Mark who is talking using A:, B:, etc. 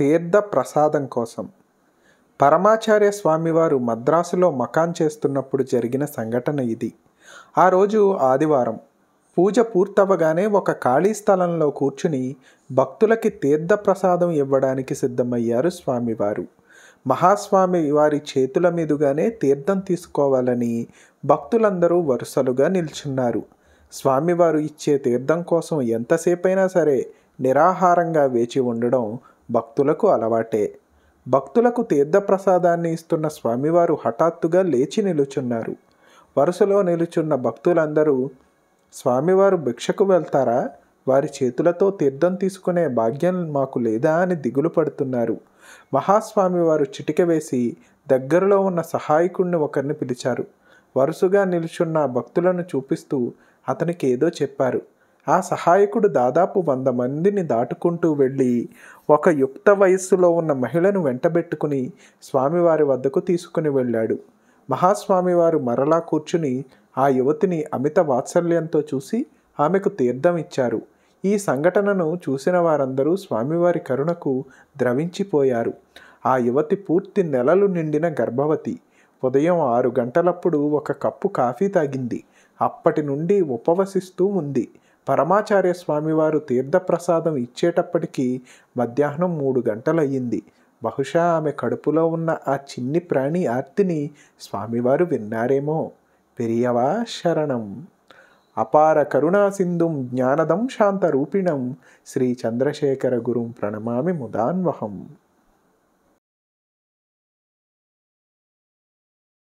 A: తీర్థ ప్రసాదం కోసం పరమాచార్య స్వామివారు మద్రాసులో మకాన్ చేస్తున్నప్పుడు జరిగిన సంఘటన ఇది ఆ రోజు ఆదివారం పూజ పూర్తవగానే ఒక ఖాళీ స్థలంలో కూర్చుని భక్తులకి తీర్థ ప్రసాదం ఇవ్వడానికి సిద్ధమయ్యారు స్వామివారు మహాస్వామి వారి చేతుల మీదుగానే తీర్థం తీసుకోవాలని భక్తులందరూ వరుసలుగా నిల్చున్నారు స్వామివారు ఇచ్చే తీర్థం కోసం ఎంతసేపైనా సరే నిరాహారంగా వేచి ఉండడం భక్తులకు అలవాటే భక్తులకు తీర్థప్రసాదాన్ని ఇస్తున్న స్వామివారు హఠాత్తుగా లేచి నిలుచున్నారు వరుసలో నిలుచున్న భక్తులందరూ స్వామివారు భిక్షకు వెళ్తారా వారి చేతులతో తీర్థం తీసుకునే భాగ్యం మాకు లేదా అని దిగులు పడుతున్నారు మహాస్వామివారు చిటిక వేసి దగ్గరలో ఉన్న సహాయకుడిని ఒకరిని పిలిచారు వరుసగా నిలుచున్న భక్తులను చూపిస్తూ అతనికి ఏదో చెప్పారు ఆ సహాయకుడు దాదాపు వంద మందిని దాటుకుంటూ వెళ్ళి ఒక యుక్త వయస్సులో ఉన్న మహిళను వెంటబెట్టుకుని స్వామివారి వద్దకు తీసుకుని వెళ్ళాడు మహాస్వామివారు మరలా కూర్చుని ఆ యువతిని అమిత వాత్సల్యంతో చూసి ఆమెకు తీర్థం ఇచ్చారు ఈ సంఘటనను చూసిన వారందరూ స్వామివారి కరుణకు ద్రవించిపోయారు ఆ యువతి పూర్తి నెలలు నిండిన గర్భవతి ఉదయం ఆరు గంటలప్పుడు ఒక కప్పు కాఫీ తాగింది అప్పటి నుండి ఉపవసిస్తూ ఉంది పరమాచార్య స్వామివారు తీర్థప్రసాదం ఇచ్చేటప్పటికీ మధ్యాహ్నం మూడు గంటలయ్యింది బహుశా ఆమె కడుపులో ఉన్న ఆ చిన్ని ప్రాణి ఆర్తిని స్వామివారు విన్నారేమో పెరియవా శరణం అపార కరుణాసింధుం జ్ఞానదం శాంతరూపిణం శ్రీ చంద్రశేఖర గురుం ప్రణమామి ముదాన్వహం